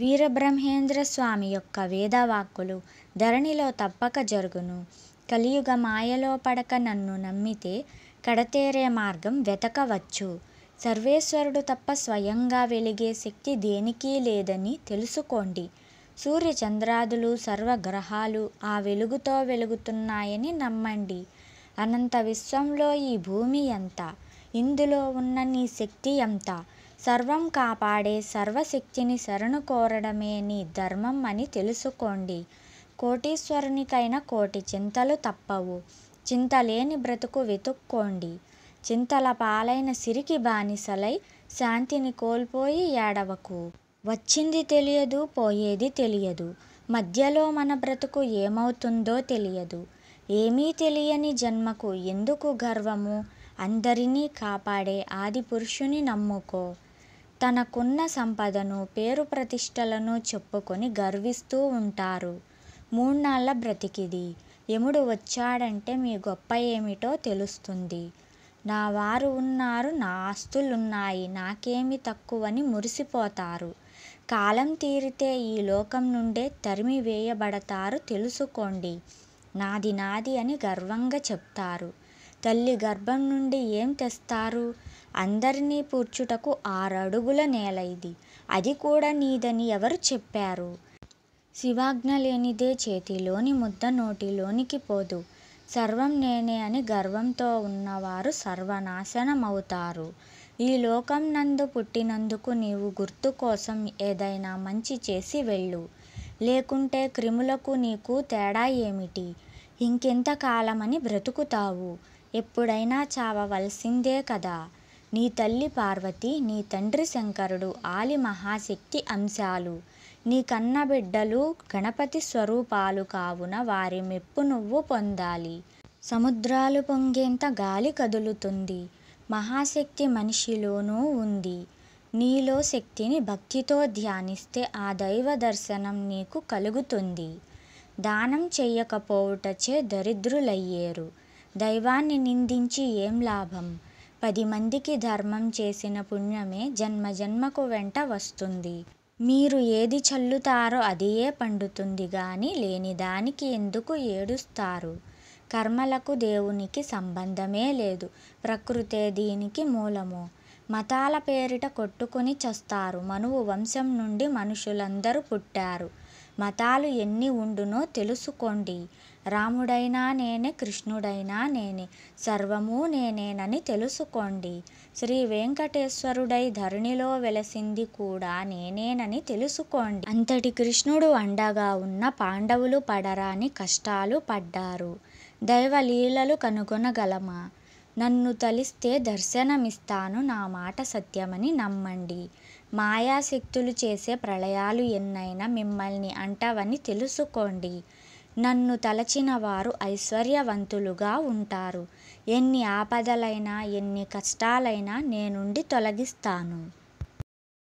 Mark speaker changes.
Speaker 1: వీరబ్రహ్మేంద్ర స్వామి యొక్క వేదవాక్కులు ధరణిలో తప్పక జరుగును కలియుగ మాయలో పడక నన్ను నమ్మితే కడతేరే మార్గం వెతకవచ్చు సర్వేశ్వరుడు తప్ప స్వయంగా వెలిగే శక్తి దేనికీ లేదని తెలుసుకోండి సూర్య చంద్రాదులు సర్వగ్రహాలు ఆ వెలుగుతో వెలుగుతున్నాయని నమ్మండి అనంత విశ్వంలో ఈ భూమి ఎంత ఇందులో ఉన్న నీ శక్తి ఎంత సర్వం కాపాడే సర్వశక్తిని శరణు కోరడమే నీ ధర్మం అని తెలుసుకోండి కోటీశ్వరునికైన కోటి చింతలు తప్పవు చింతలేని బ్రతుకు వెతుక్కోండి చింతల పాలైన సిరికి బానిసలై శాంతిని కోల్పోయి ఏడవకు వచ్చింది తెలియదు పోయేది తెలియదు మధ్యలో మన బ్రతుకు ఏమవుతుందో తెలియదు ఏమీ తెలియని జన్మకు ఎందుకు గర్వము అందరినీ కాపాడే ఆది పురుషుని నమ్ముకో తనకున్న సంపదను పేరు ప్రతిష్టలను చెప్పుకొని గర్విస్తూ ఉంటారు మూడ్నాళ్ళ బ్రతికిది యముడు వచ్చాడంటే మీ గొప్ప ఏమిటో తెలుస్తుంది నా వారు ఉన్నారు నా ఆస్తులున్నాయి నాకేమి తక్కువని మురిసిపోతారు కాలం తీరితే ఈ లోకం నుండే తరిమి వేయబడతారు తెలుసుకోండి నాది నాది అని గర్వంగా చెప్తారు తల్లి గర్భం నుండి ఏం తెస్తారు అందరినీ పూడ్చుటకు ఆరడుగుల నేల ఇది అది కూడా నీదని ఎవరు చెప్పారు శివాజ్ఞ లేనిదే చేతిలోని ముద్ద నోటిలోనికి పోదు సర్వం నేనే అని గర్వంతో ఉన్నవారు సర్వనాశనమవుతారు ఈ లోకం నందు పుట్టినందుకు నీవు గుర్తు కోసం ఏదైనా మంచి చేసి వెళ్ళు లేకుంటే క్రిములకు నీకు తేడా ఏమిటి ఇంకెంత కాలమని బ్రతుకుతావు ఎప్పుడైనా చావవలసిందే కదా! నీ తల్లి పార్వతి, నీ తండ్రి శంకరుడు ఆలి మహాశక్తి అంశాలు. నీ కన్నబిడ్డలు గణపతి స్వరూపాలు కావున వారి మెప్పు నువ్వు పొందాలి. సముద్రాలు పొంగేంత గాలి కదులుతుంది. మహాశక్తి మనిషిలోనూ ఉంది. నీలో శక్తిని భక్తితో ధ్యానిస్తే ఆ దైవ దర్శనం నీకు కలుగుతుంది. దానం చెయ్యకపోవుటచే దరిద్రులయ్యేరు. దైవాన్ని నిందించి ఏం లాభం పది మందికి ధర్మం చేసిన పుణ్యమే జన్మజన్మకు వెంట వస్తుంది మీరు ఏది చల్లుతారో అదియే పండుతుంది గాని లేని దానికి ఎందుకు ఏడుస్తారు కర్మలకు దేవునికి సంబంధమే లేదు ప్రకృతే దీనికి మూలము మతాల పేరిట కొట్టుకుని చస్తారు మనువు వంశం నుండి మనుషులందరూ పుట్టారు మతాలు ఎన్ని ఉండునో తెలుసుకోండి రాముడైనా నేనే కృష్ణుడైనా నేనే సర్వము నేనేనని తెలుసుకోండి శ్రీ వెంకటేశ్వరుడై ధరణిలో వెలసింది కూడా నేనేనని తెలుసుకోండి అంతటి కృష్ణుడు అండగా ఉన్న పాండవులు పడరాని కష్టాలు పడ్డారు దైవలీలలు కనుగొనగలమా నన్ను తలిస్తే దర్శనమిస్తాను నా మాట సత్యమని నమ్మండి మాయాశక్తులు చేసే ప్రళయాలు ఎన్నైనా మిమ్మల్ని అంటవని తెలుసుకోండి నన్ను తలచిన వారు ఐశ్వర్యవంతులుగా ఉంటారు ఎన్ని ఆపదలైనా ఎన్ని కష్టాలైనా నేనుండి తొలగిస్తాను